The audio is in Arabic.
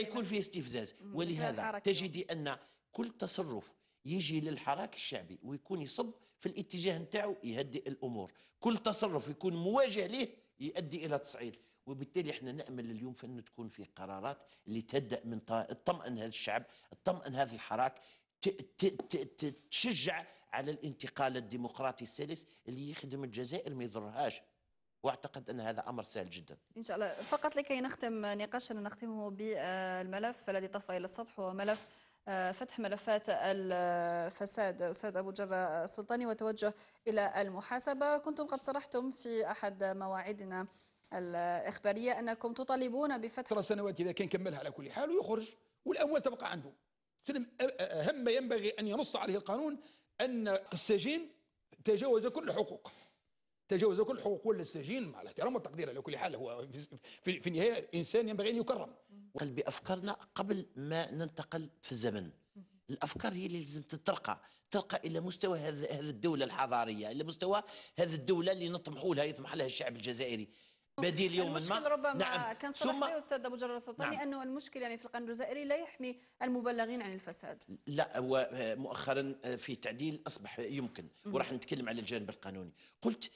يكون فيه استفزاز ولهذا تجدي أن كل تصرف يجي للحراك الشعبي ويكون يصب في الاتجاه نتاعو يهدئ الامور كل تصرف يكون مواجه ليه يؤدي الى تصعيد وبالتالي احنا نامل اليوم في انه تكون في قرارات اللي تهدأ من تطمئن هذا الشعب تطمئن هذا الحراك تشجع على الانتقال الديمقراطي السلس اللي يخدم الجزائر ما يضرهاش واعتقد ان هذا امر سهل جدا. ان شاء الله فقط لكي نختم نقاشنا نختمه بالملف الذي طفى الى السطح هو ملف آه، فتح ملفات الفساد أستاذ أبو جبا السلطاني وتوجه إلى المحاسبة كنتم قد صرحتم في أحد مواعيدنا الإخبارية أنكم تطالبون بفتح ثلاث سنوات إذا كان كملها على كل حال ويخرج والاول تبقى عنده أهم ما ينبغي أن ينص عليه القانون أن السجين تجاوز كل حقوق تجاوز كل ولا السجين مع الاحترام والتقدير على كل حال هو في, في النهايه انسان ينبغي ان يكرم قلب بافكارنا قبل ما ننتقل في الزمن الافكار هي اللي لازم تترقى ترقى الى مستوى هذه الدوله الحضاريه الى مستوى هذه الدوله اللي نطمحوا لها يطمح لها الشعب الجزائري بديل يوما ما ربما نعم. كان صرح ثم... استاذ ابو جرار السلطاني نعم. انه المشكل يعني في القانون الجزائري لا يحمي المبلغين عن الفساد لا هو مؤخرا في تعديل اصبح يمكن وراح نتكلم على الجانب القانوني قلت